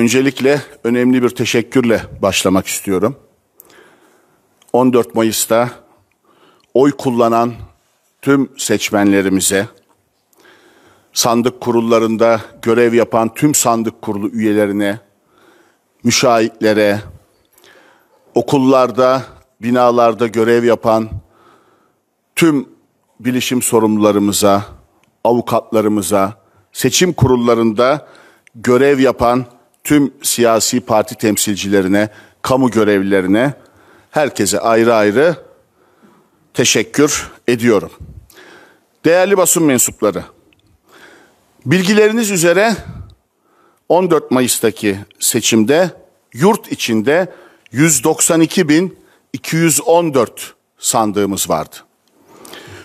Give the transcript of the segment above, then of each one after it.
Öncelikle önemli bir teşekkürle başlamak istiyorum. 14 Mayıs'ta oy kullanan tüm seçmenlerimize, sandık kurullarında görev yapan tüm sandık kurulu üyelerine, müşahitlere, okullarda, binalarda görev yapan tüm bilişim sorumlularımıza, avukatlarımıza, seçim kurullarında görev yapan tüm siyasi parti temsilcilerine, kamu görevlilerine, herkese ayrı ayrı teşekkür ediyorum. Değerli basın mensupları, bilgileriniz üzere 14 Mayıs'taki seçimde yurt içinde 192.214 sandığımız vardı.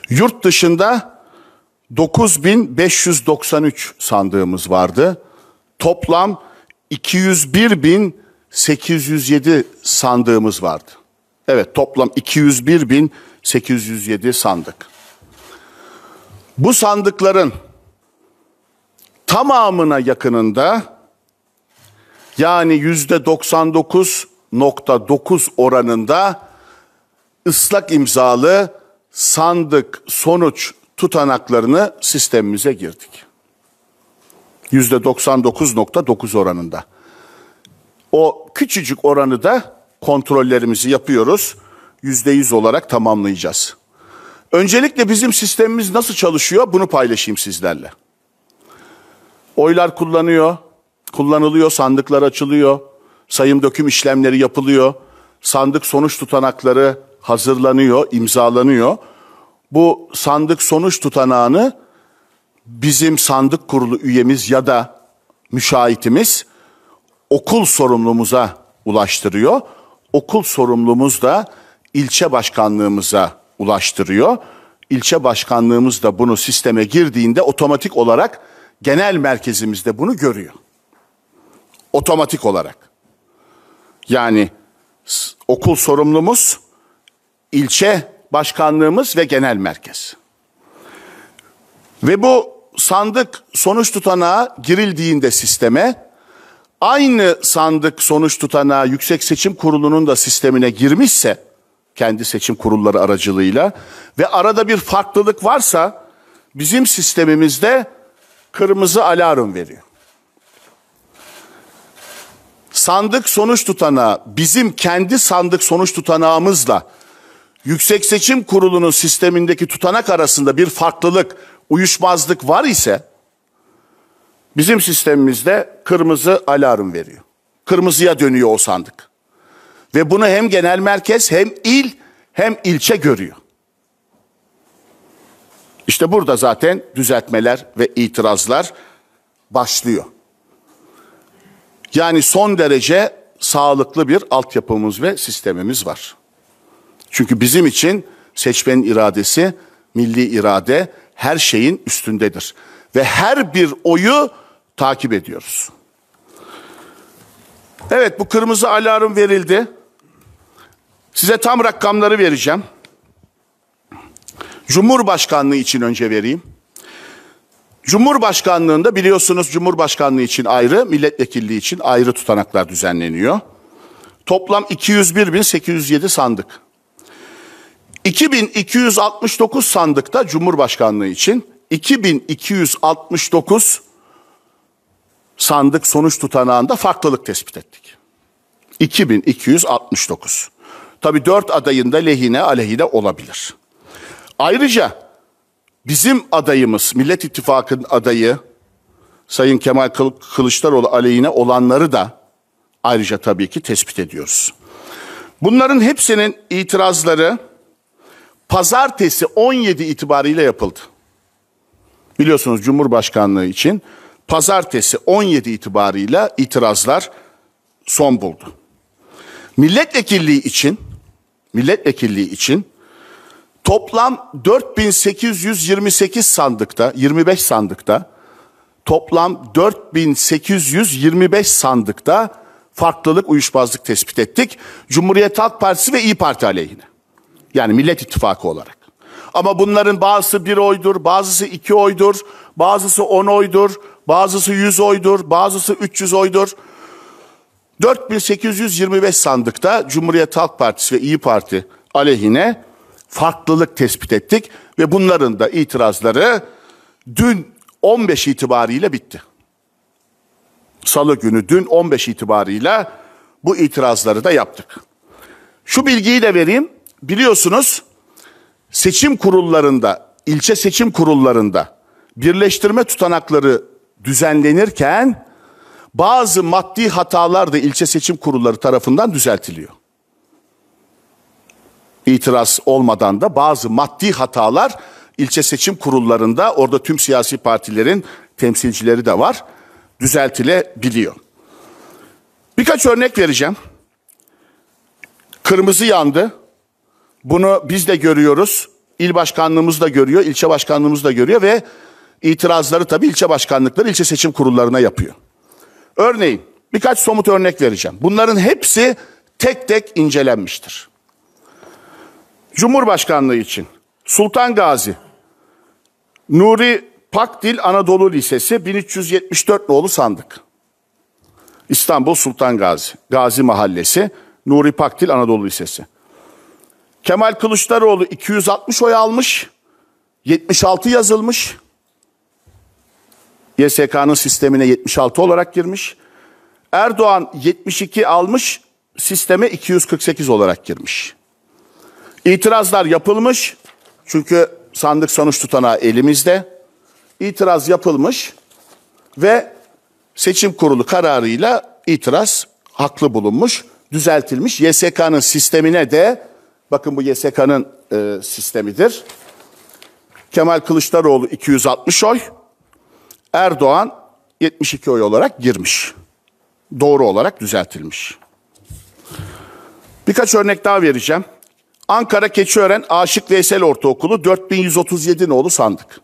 Yurt dışında 9593 sandığımız vardı. Toplam 201.807 sandığımız vardı. Evet toplam 201.807 sandık. Bu sandıkların tamamına yakınında yani yüzde 99.9 oranında ıslak imzalı sandık sonuç tutanaklarını sistemimize girdik. %99.9 oranında. O küçücük oranı da kontrollerimizi yapıyoruz. %100 olarak tamamlayacağız. Öncelikle bizim sistemimiz nasıl çalışıyor bunu paylaşayım sizlerle. Oylar kullanıyor, kullanılıyor, sandıklar açılıyor, sayım döküm işlemleri yapılıyor, sandık sonuç tutanakları hazırlanıyor, imzalanıyor. Bu sandık sonuç tutanağını bizim sandık kurulu üyemiz ya da müşahitimiz okul sorumlumuza ulaştırıyor. Okul sorumlumuz da ilçe başkanlığımıza ulaştırıyor. İlçe başkanlığımız da bunu sisteme girdiğinde otomatik olarak genel merkezimizde bunu görüyor. Otomatik olarak. Yani okul sorumlumuz, ilçe başkanlığımız ve genel merkez. Ve bu sandık sonuç tutanağı girildiğinde sisteme aynı sandık sonuç tutanağı Yüksek Seçim Kurulu'nun da sistemine girmişse kendi seçim kurulları aracılığıyla ve arada bir farklılık varsa bizim sistemimizde kırmızı alarm veriyor. Sandık sonuç tutanağı bizim kendi sandık sonuç tutanağımızla Yüksek Seçim Kurulu'nun sistemindeki tutanak arasında bir farklılık uyuşmazlık var ise bizim sistemimizde kırmızı alarm veriyor. Kırmızıya dönüyor o sandık. Ve bunu hem genel merkez hem il hem ilçe görüyor. İşte burada zaten düzeltmeler ve itirazlar başlıyor. Yani son derece sağlıklı bir altyapımız ve sistemimiz var. Çünkü bizim için seçmenin iradesi milli irade her şeyin üstündedir. Ve her bir oyu takip ediyoruz. Evet bu kırmızı alarm verildi. Size tam rakamları vereceğim. Cumhurbaşkanlığı için önce vereyim. Cumhurbaşkanlığında biliyorsunuz Cumhurbaşkanlığı için ayrı, milletvekilliği için ayrı tutanaklar düzenleniyor. Toplam 201.807 sandık. 2269 sandıkta Cumhurbaşkanlığı için 2269 sandık sonuç tutanağında farklılık tespit ettik. 2269. Tabi dört adayın da lehine aleyhine olabilir. Ayrıca bizim adayımız Millet İttifakı'nın adayı Sayın Kemal Kılıçdaroğlu aleyhine olanları da ayrıca tabii ki tespit ediyoruz. Bunların hepsinin itirazları pazartesi 17 itibariyle yapıldı. Biliyorsunuz Cumhurbaşkanlığı için pazartesi 17 itibariyle itirazlar son buldu. Milletvekilliği için milletvekilliği için toplam 4828 sandıkta 25 sandıkta toplam 4825 sandıkta farklılık uyuşmazlık tespit ettik. Cumhuriyet Halk Partisi ve İyi Parti aleyhine. Yani Millet İttifakı olarak. Ama bunların bazısı bir oydur, bazısı iki oydur, bazısı on oydur, bazısı yüz oydur, bazısı üç yüz oydur. 4825 sandıkta Cumhuriyet Halk Partisi ve İyi Parti aleyhine farklılık tespit ettik ve bunların da itirazları dün 15 itibariyle bitti. Salı günü dün 15 itibariyle bu itirazları da yaptık. Şu bilgiyi de vereyim biliyorsunuz seçim kurullarında, ilçe seçim kurullarında birleştirme tutanakları düzenlenirken bazı maddi hatalar da ilçe seçim kurulları tarafından düzeltiliyor. İtiraz olmadan da bazı maddi hatalar ilçe seçim kurullarında orada tüm siyasi partilerin temsilcileri de var düzeltilebiliyor. Birkaç örnek vereceğim. Kırmızı yandı. Bunu biz de görüyoruz. İl başkanlığımız da görüyor, ilçe başkanlığımız da görüyor ve itirazları tabii ilçe başkanlıkları, ilçe seçim kurullarına yapıyor. Örneğin birkaç somut örnek vereceğim. Bunların hepsi tek tek incelenmiştir. Cumhurbaşkanlığı için Sultan Gazi, Nuri Pakdil Anadolu Lisesi 1374 nolu sandık. İstanbul Sultan Gazi, Gazi Mahallesi, Nuri Pakdil Anadolu Lisesi. Kemal Kılıçdaroğlu 260 oy almış. 76 yazılmış. YSK'nın sistemine 76 olarak girmiş. Erdoğan 72 almış, sisteme 248 olarak girmiş. İtirazlar yapılmış. Çünkü sandık sonuç tutanağı elimizde. İtiraz yapılmış ve seçim kurulu kararıyla itiraz haklı bulunmuş, düzeltilmiş. YSK'nın sistemine de Bakın bu YSK'nın e, sistemidir. Kemal Kılıçdaroğlu 260 oy, Erdoğan 72 oy olarak girmiş. Doğru olarak düzeltilmiş. Birkaç örnek daha vereceğim. Ankara Keçiören Aşık Veysel Ortaokulu 4137 nolu sandık.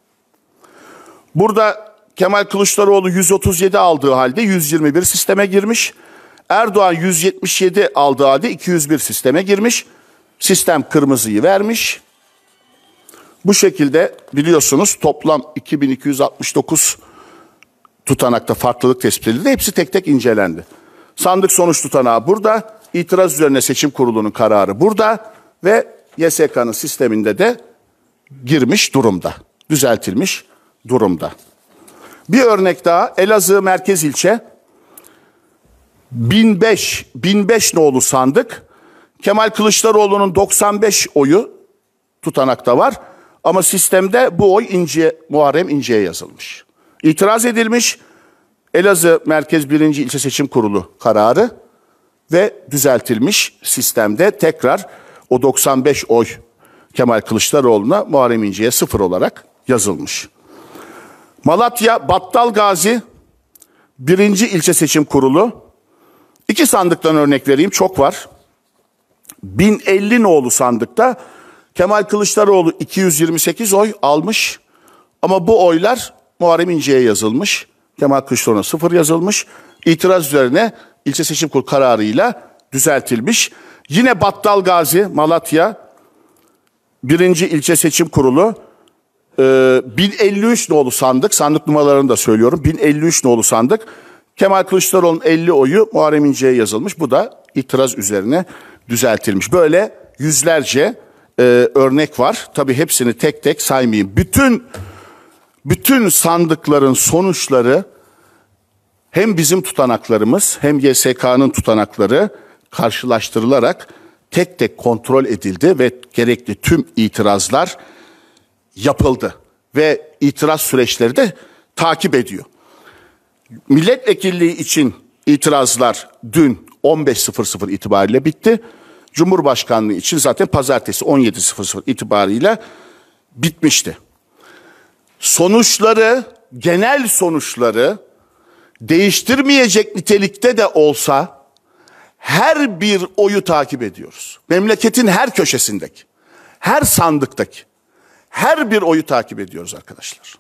Burada Kemal Kılıçdaroğlu 137 aldığı halde 121 sisteme girmiş. Erdoğan 177 aldığı halde 201 sisteme girmiş. Sistem kırmızıyı vermiş. Bu şekilde biliyorsunuz toplam 2269 tutanakta farklılık tespit edildi. Hepsi tek tek incelendi. Sandık sonuç tutanağı burada, itiraz üzerine seçim kurulunun kararı burada ve YSK'nın sisteminde de girmiş durumda, düzeltilmiş durumda. Bir örnek daha Elazığ merkez ilçe 1005 1005 nolu sandık Kemal Kılıçdaroğlu'nun 95 oyu tutanakta var. Ama sistemde bu oy İnce, Muharrem İnce'ye yazılmış. İtiraz edilmiş Elazığ Merkez 1. İlçe Seçim Kurulu kararı ve düzeltilmiş sistemde tekrar o 95 oy Kemal Kılıçdaroğlu'na Muharrem İnce'ye sıfır olarak yazılmış. Malatya Battal Gazi 1. İlçe Seçim Kurulu. iki sandıktan örnek vereyim çok var. 1050 nolu sandıkta Kemal Kılıçdaroğlu 228 oy almış ama bu oylar Muharrem İnce'ye yazılmış. Kemal Kılıçdaroğlu'na sıfır yazılmış. İtiraz üzerine ilçe seçim kurulu kararıyla düzeltilmiş. Yine Battal Gazi Malatya birinci ilçe seçim kurulu 1053 ee, nolu sandık sandık numaralarını da söylüyorum 1053 nolu sandık Kemal Kılıçdaroğlu'nun 50 oyu Muharrem İnce'ye yazılmış bu da itiraz üzerine düzeltilmiş. Böyle yüzlerce e, örnek var. Tabii hepsini tek tek saymayayım. Bütün bütün sandıkların sonuçları hem bizim tutanaklarımız hem YSK'nın tutanakları karşılaştırılarak tek tek kontrol edildi ve gerekli tüm itirazlar yapıldı ve itiraz süreçleri de takip ediyor. Milletvekilliği için itirazlar dün 15.00 itibariyle bitti. Cumhurbaşkanlığı için zaten pazartesi 17.00 itibariyle bitmişti. Sonuçları, genel sonuçları değiştirmeyecek nitelikte de olsa her bir oyu takip ediyoruz. Memleketin her köşesindeki, her sandıktaki, her bir oyu takip ediyoruz arkadaşlar.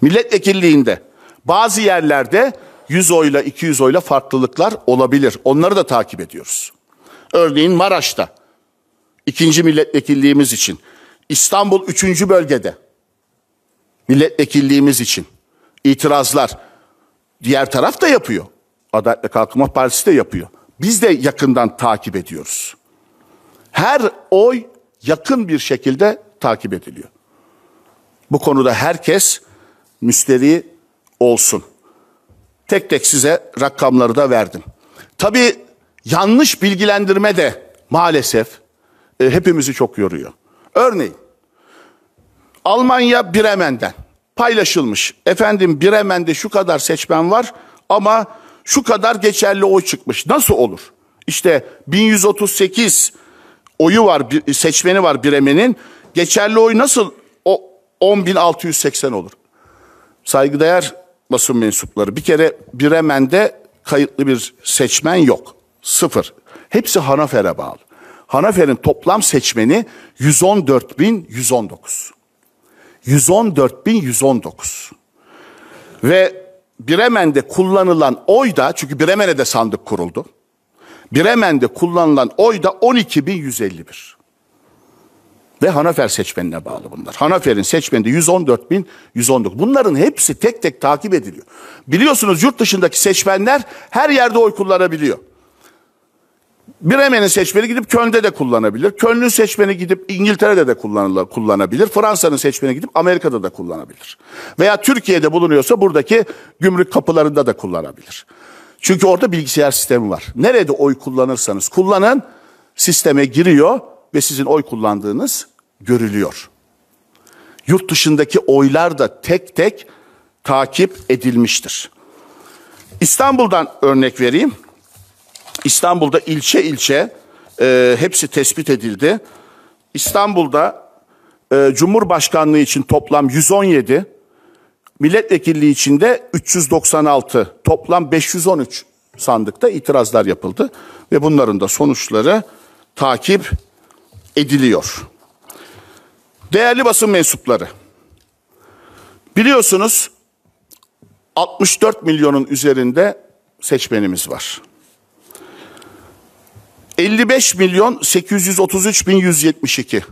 Milletvekilliğinde bazı yerlerde 100 oyla 200 oyla farklılıklar olabilir. Onları da takip ediyoruz. Örneğin Maraş'ta ikinci milletvekilliğimiz için, İstanbul 3. bölgede milletvekilliğimiz için itirazlar diğer taraf da yapıyor. Adalet ve Kalkınma Partisi de yapıyor. Biz de yakından takip ediyoruz. Her oy yakın bir şekilde takip ediliyor. Bu konuda herkes müsteri olsun tek tek size rakamları da verdim. Tabii yanlış bilgilendirme de maalesef e, hepimizi çok yoruyor. Örneğin Almanya Bremen'den paylaşılmış. Efendim Bremen'de şu kadar seçmen var ama şu kadar geçerli oy çıkmış. Nasıl olur? İşte 1138 oyu var, seçmeni var Bremen'in. Geçerli oy nasıl o 10680 olur? Saygıdeğer basın mensupları. Bir kere Bremen'de kayıtlı bir seçmen yok. Sıfır. Hepsi Hanafer'e bağlı. Hanafer'in toplam seçmeni 114.119. 114.119. Ve Bremen'de kullanılan oy da çünkü Bremen'e de sandık kuruldu. Bremen'de kullanılan oy da 12.151 ve Hanafer seçmenine bağlı bunlar. Hanafer'in seçmeninde 114 bin 119. Bunların hepsi tek tek takip ediliyor. Biliyorsunuz yurt dışındaki seçmenler her yerde oy kullanabiliyor. Bremen'in seçmeni gidip Köln'de de kullanabilir. Köln'ün seçmeni gidip İngiltere'de de kullanabilir. Fransa'nın seçmeni gidip Amerika'da da kullanabilir. Veya Türkiye'de bulunuyorsa buradaki gümrük kapılarında da kullanabilir. Çünkü orada bilgisayar sistemi var. Nerede oy kullanırsanız kullanın sisteme giriyor ve sizin oy kullandığınız görülüyor. Yurt dışındaki oylar da tek tek takip edilmiştir. İstanbul'dan örnek vereyim. İstanbul'da ilçe ilçe e, hepsi tespit edildi. İstanbul'da e, Cumhurbaşkanlığı için toplam 117, milletvekilliği için de 396, toplam 513 sandıkta itirazlar yapıldı ve bunların da sonuçları takip ediliyor. Değerli basın mensupları, biliyorsunuz 64 milyonun üzerinde seçmenimiz var. 55 milyon 833 bin 172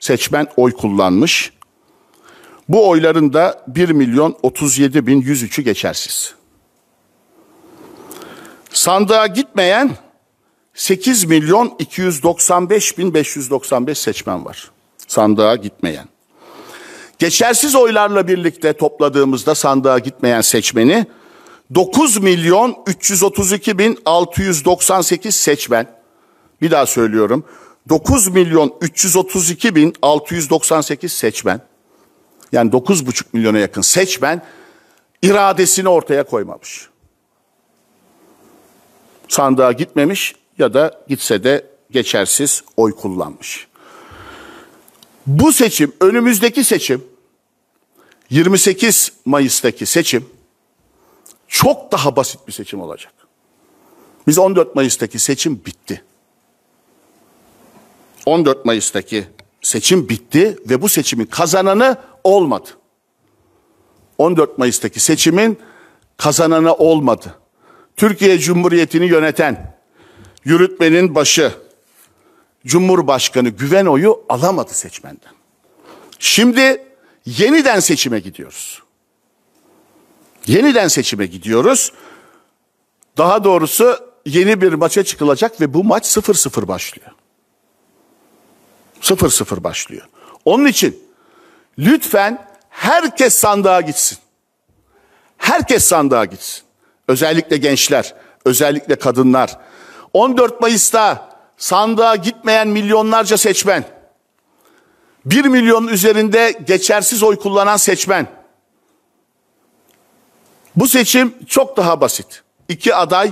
seçmen oy kullanmış. Bu oyların da 1 milyon 37 bin 103'ü geçersiz. Sandığa gitmeyen 8 milyon 295 bin 595 seçmen var sandığa gitmeyen. Geçersiz oylarla birlikte topladığımızda sandığa gitmeyen seçmeni 9 milyon 332 bin 698 seçmen. Bir daha söylüyorum. 9 milyon 332 bin 698 seçmen. Yani 9,5 milyona yakın seçmen iradesini ortaya koymamış. Sandığa gitmemiş, ya da gitse de geçersiz oy kullanmış. Bu seçim, önümüzdeki seçim, 28 Mayıs'taki seçim çok daha basit bir seçim olacak. Biz 14 Mayıs'taki seçim bitti. 14 Mayıs'taki seçim bitti ve bu seçimin kazananı olmadı. 14 Mayıs'taki seçimin kazananı olmadı. Türkiye Cumhuriyeti'ni yöneten yürütmenin başı Cumhurbaşkanı güven oyu alamadı seçmenden. Şimdi yeniden seçime gidiyoruz. Yeniden seçime gidiyoruz. Daha doğrusu yeni bir maça çıkılacak ve bu maç 0-0 başlıyor. 0-0 başlıyor. Onun için lütfen herkes sandığa gitsin. Herkes sandığa gitsin. Özellikle gençler, özellikle kadınlar, 14 Mayıs'ta sandığa gitmeyen milyonlarca seçmen, 1 milyon üzerinde geçersiz oy kullanan seçmen. Bu seçim çok daha basit. İki aday,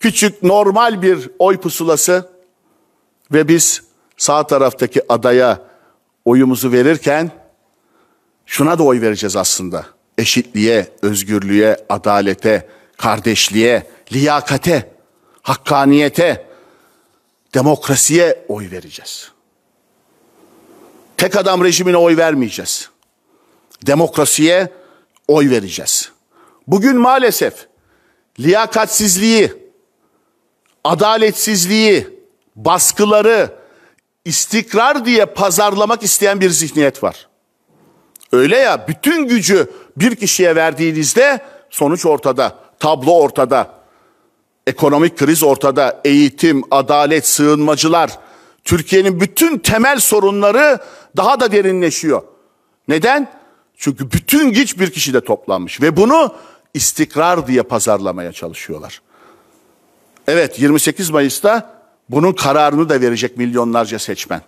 küçük normal bir oy pusulası ve biz sağ taraftaki adaya oyumuzu verirken şuna da oy vereceğiz aslında. Eşitliğe, özgürlüğe, adalete, kardeşliğe, liyakate hakkaniyete, demokrasiye oy vereceğiz. Tek adam rejimine oy vermeyeceğiz. Demokrasiye oy vereceğiz. Bugün maalesef liyakatsizliği, adaletsizliği, baskıları istikrar diye pazarlamak isteyen bir zihniyet var. Öyle ya bütün gücü bir kişiye verdiğinizde sonuç ortada, tablo ortada. Ekonomik kriz ortada. Eğitim, adalet, sığınmacılar. Türkiye'nin bütün temel sorunları daha da derinleşiyor. Neden? Çünkü bütün güç bir kişide toplanmış ve bunu istikrar diye pazarlamaya çalışıyorlar. Evet 28 Mayıs'ta bunun kararını da verecek milyonlarca seçmen.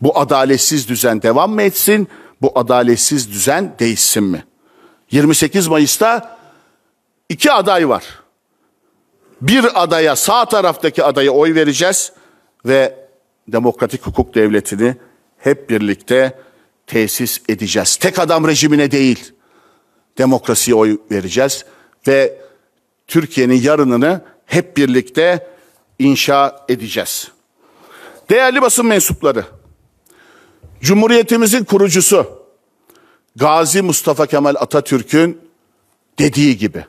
Bu adaletsiz düzen devam mı etsin? Bu adaletsiz düzen değişsin mi? 28 Mayıs'ta iki aday var bir adaya sağ taraftaki adaya oy vereceğiz ve demokratik hukuk devletini hep birlikte tesis edeceğiz. Tek adam rejimine değil demokrasiye oy vereceğiz ve Türkiye'nin yarınını hep birlikte inşa edeceğiz. Değerli basın mensupları, Cumhuriyetimizin kurucusu Gazi Mustafa Kemal Atatürk'ün dediği gibi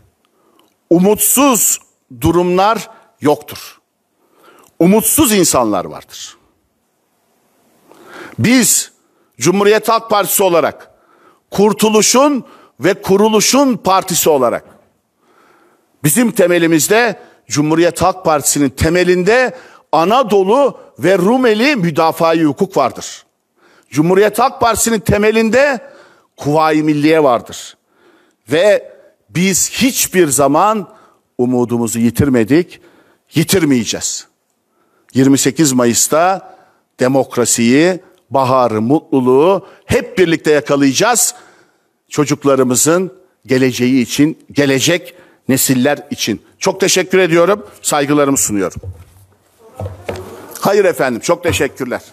umutsuz durumlar yoktur. Umutsuz insanlar vardır. Biz Cumhuriyet Halk Partisi olarak kurtuluşun ve kuruluşun partisi olarak bizim temelimizde Cumhuriyet Halk Partisi'nin temelinde Anadolu ve Rumeli müdafaa hukuk vardır. Cumhuriyet Halk Partisi'nin temelinde Kuvayi Milliye vardır. Ve biz hiçbir zaman umudumuzu yitirmedik, yitirmeyeceğiz. 28 Mayıs'ta demokrasiyi, baharı, mutluluğu hep birlikte yakalayacağız. Çocuklarımızın geleceği için, gelecek nesiller için. Çok teşekkür ediyorum, saygılarımı sunuyorum. Hayır efendim, çok teşekkürler.